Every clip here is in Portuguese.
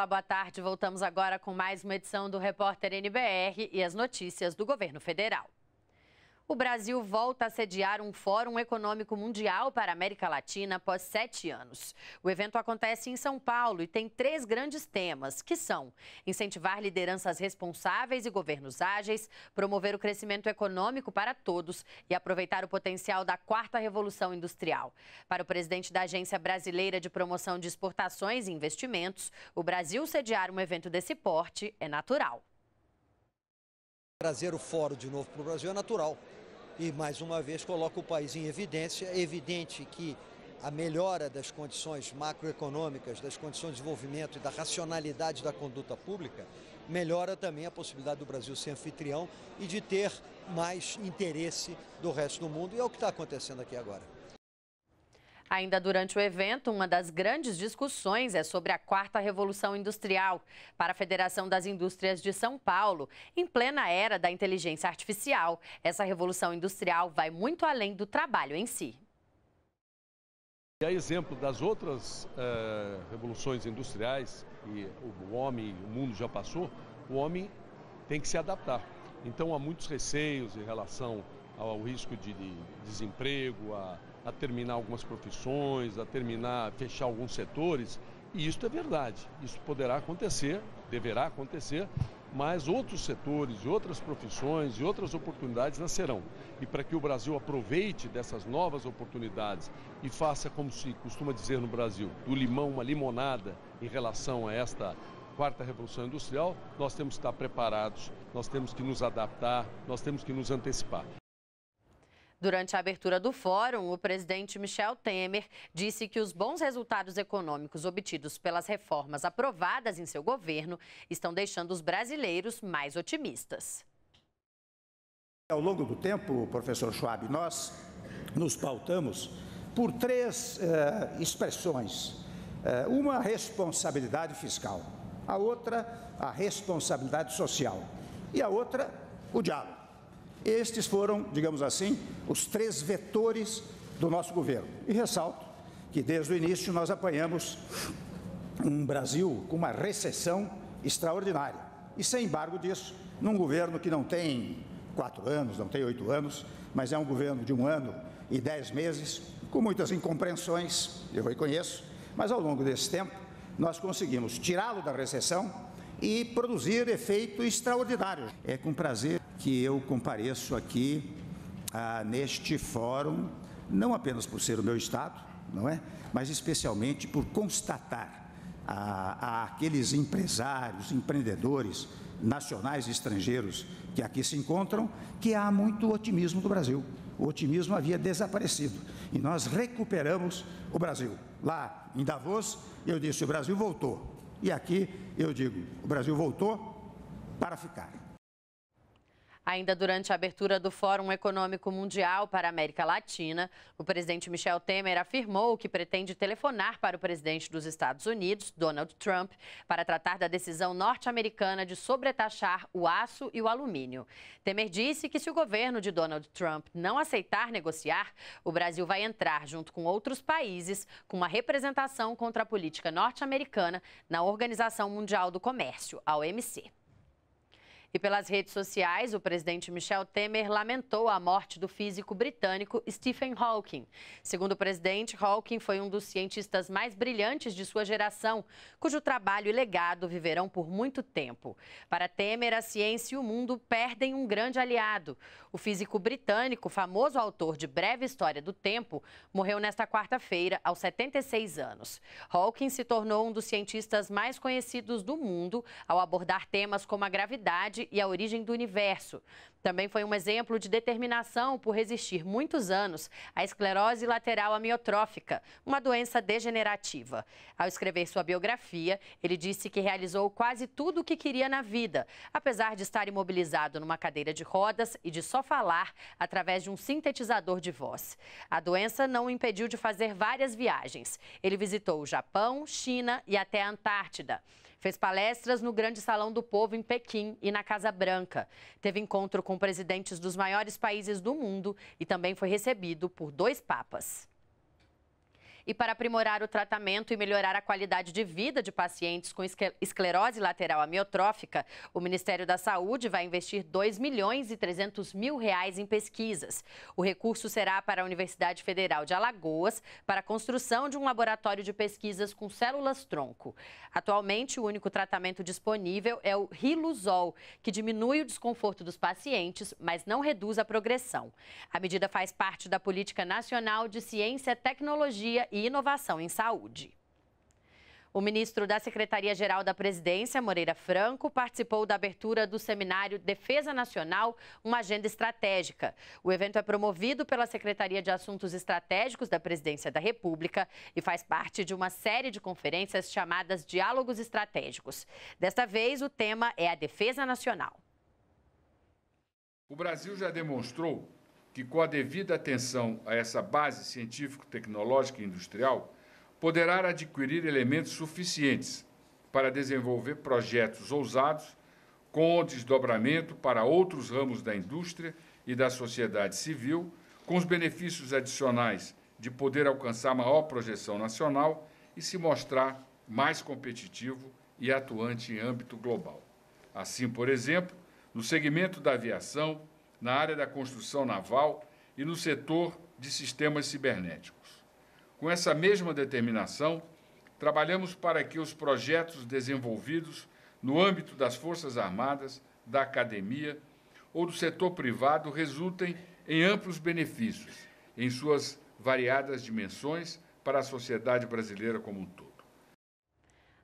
Olá, boa tarde. Voltamos agora com mais uma edição do Repórter NBR e as notícias do governo federal. O Brasil volta a sediar um Fórum Econômico Mundial para a América Latina após sete anos. O evento acontece em São Paulo e tem três grandes temas, que são incentivar lideranças responsáveis e governos ágeis, promover o crescimento econômico para todos e aproveitar o potencial da quarta revolução industrial. Para o presidente da Agência Brasileira de Promoção de Exportações e Investimentos, o Brasil sediar um evento desse porte é natural. Trazer o fórum de novo para o Brasil é natural. E, mais uma vez, coloca o país em evidência. É evidente que a melhora das condições macroeconômicas, das condições de desenvolvimento e da racionalidade da conduta pública, melhora também a possibilidade do Brasil ser anfitrião e de ter mais interesse do resto do mundo. E é o que está acontecendo aqui agora. Ainda durante o evento, uma das grandes discussões é sobre a quarta revolução industrial. Para a Federação das Indústrias de São Paulo, em plena era da inteligência artificial, essa revolução industrial vai muito além do trabalho em si. E a exemplo das outras uh, revoluções industriais que o homem, o mundo já passou, o homem tem que se adaptar. Então há muitos receios em relação ao risco de, de desemprego, a a terminar algumas profissões, a terminar, a fechar alguns setores. E isso é verdade. Isso poderá acontecer, deverá acontecer, mas outros setores, outras profissões e outras oportunidades nascerão. E para que o Brasil aproveite dessas novas oportunidades e faça, como se costuma dizer no Brasil, do limão uma limonada em relação a esta quarta revolução industrial, nós temos que estar preparados, nós temos que nos adaptar, nós temos que nos antecipar. Durante a abertura do fórum, o presidente Michel Temer disse que os bons resultados econômicos obtidos pelas reformas aprovadas em seu governo estão deixando os brasileiros mais otimistas. Ao longo do tempo, professor Schwab, nós nos pautamos por três eh, expressões. Eh, uma, responsabilidade fiscal. A outra, a responsabilidade social. E a outra, o diálogo. Estes foram, digamos assim, os três vetores do nosso governo. E ressalto que desde o início nós apanhamos um Brasil com uma recessão extraordinária. E sem embargo disso, num governo que não tem quatro anos, não tem oito anos, mas é um governo de um ano e dez meses, com muitas incompreensões, eu reconheço, mas ao longo desse tempo nós conseguimos tirá-lo da recessão e produzir efeito extraordinário. É com prazer que eu compareço aqui ah, neste fórum, não apenas por ser o meu Estado, não é? mas especialmente por constatar a, ah, a aqueles empresários, empreendedores nacionais e estrangeiros que aqui se encontram, que há muito otimismo do Brasil. O otimismo havia desaparecido e nós recuperamos o Brasil. Lá em Davos, eu disse: o Brasil voltou. E aqui eu digo: o Brasil voltou para ficar. Ainda durante a abertura do Fórum Econômico Mundial para a América Latina, o presidente Michel Temer afirmou que pretende telefonar para o presidente dos Estados Unidos, Donald Trump, para tratar da decisão norte-americana de sobretaxar o aço e o alumínio. Temer disse que se o governo de Donald Trump não aceitar negociar, o Brasil vai entrar junto com outros países com uma representação contra a política norte-americana na Organização Mundial do Comércio, a OMC. E pelas redes sociais, o presidente Michel Temer lamentou a morte do físico britânico Stephen Hawking. Segundo o presidente, Hawking foi um dos cientistas mais brilhantes de sua geração, cujo trabalho e legado viverão por muito tempo. Para Temer, a ciência e o mundo perdem um grande aliado. O físico britânico, famoso autor de Breve História do Tempo, morreu nesta quarta-feira, aos 76 anos. Hawking se tornou um dos cientistas mais conhecidos do mundo ao abordar temas como a gravidade e a origem do universo. Também foi um exemplo de determinação por resistir muitos anos à esclerose lateral amiotrófica, uma doença degenerativa. Ao escrever sua biografia, ele disse que realizou quase tudo o que queria na vida, apesar de estar imobilizado numa cadeira de rodas e de só falar através de um sintetizador de voz. A doença não o impediu de fazer várias viagens. Ele visitou o Japão, China e até a Antártida. Fez palestras no Grande Salão do Povo em Pequim e na Casa Branca. Teve encontro com presidentes dos maiores países do mundo e também foi recebido por dois papas. E para aprimorar o tratamento e melhorar a qualidade de vida de pacientes com esclerose lateral amiotrófica, o Ministério da Saúde vai investir 2 milhões e 300 mil reais em pesquisas. O recurso será para a Universidade Federal de Alagoas para a construção de um laboratório de pesquisas com células-tronco. Atualmente, o único tratamento disponível é o Riluzol, que diminui o desconforto dos pacientes, mas não reduz a progressão. A medida faz parte da Política Nacional de Ciência, Tecnologia e Inovação em Saúde. O ministro da Secretaria-Geral da Presidência, Moreira Franco, participou da abertura do seminário Defesa Nacional, uma agenda estratégica. O evento é promovido pela Secretaria de Assuntos Estratégicos da Presidência da República e faz parte de uma série de conferências chamadas Diálogos Estratégicos. Desta vez, o tema é a Defesa Nacional. O Brasil já demonstrou que, com a devida atenção a essa base científico-tecnológica e industrial, poderá adquirir elementos suficientes para desenvolver projetos ousados com desdobramento para outros ramos da indústria e da sociedade civil, com os benefícios adicionais de poder alcançar maior projeção nacional e se mostrar mais competitivo e atuante em âmbito global. Assim, por exemplo, no segmento da aviação, na área da construção naval e no setor de sistemas cibernéticos. Com essa mesma determinação, trabalhamos para que os projetos desenvolvidos no âmbito das Forças Armadas, da academia ou do setor privado resultem em amplos benefícios em suas variadas dimensões para a sociedade brasileira como um todo.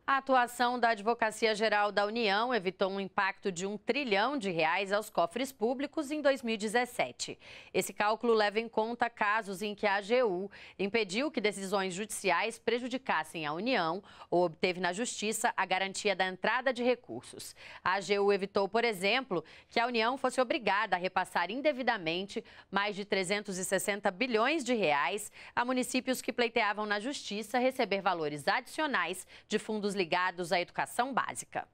A atuação da Advocacia Geral da União evitou um impacto de um trilhão de reais aos cofres públicos em 2017. Esse cálculo leva em conta casos em que a AGU impediu que decisões judiciais prejudicassem a União ou obteve na Justiça a garantia da entrada de recursos. A AGU evitou, por exemplo, que a União fosse obrigada a repassar indevidamente mais de 360 bilhões de reais a municípios que pleiteavam na Justiça receber valores adicionais de fundos ligados à educação básica.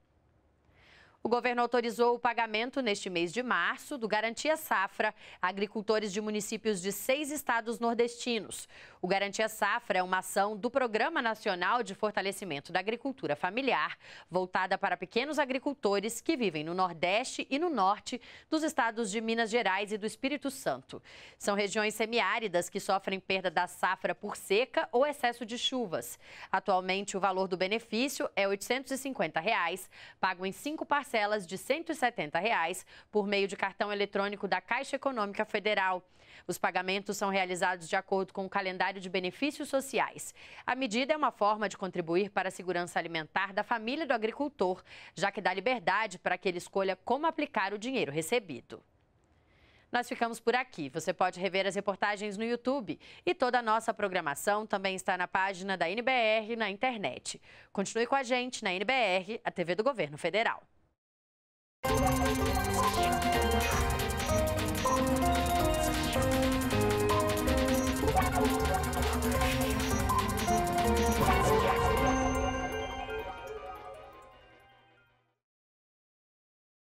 O governo autorizou o pagamento neste mês de março do Garantia Safra a agricultores de municípios de seis estados nordestinos. O Garantia Safra é uma ação do Programa Nacional de Fortalecimento da Agricultura Familiar, voltada para pequenos agricultores que vivem no Nordeste e no Norte dos estados de Minas Gerais e do Espírito Santo. São regiões semiáridas que sofrem perda da safra por seca ou excesso de chuvas. Atualmente, o valor do benefício é R$ 850, reais, pago em cinco parcelas de R$ 170 reais por meio de cartão eletrônico da Caixa Econômica Federal. Os pagamentos são realizados de acordo com o calendário beneficiário de benefícios sociais. A medida é uma forma de contribuir para a segurança alimentar da família do agricultor, já que dá liberdade para que ele escolha como aplicar o dinheiro recebido. Nós ficamos por aqui. Você pode rever as reportagens no YouTube e toda a nossa programação também está na página da NBR na internet. Continue com a gente na NBR, a TV do Governo Federal.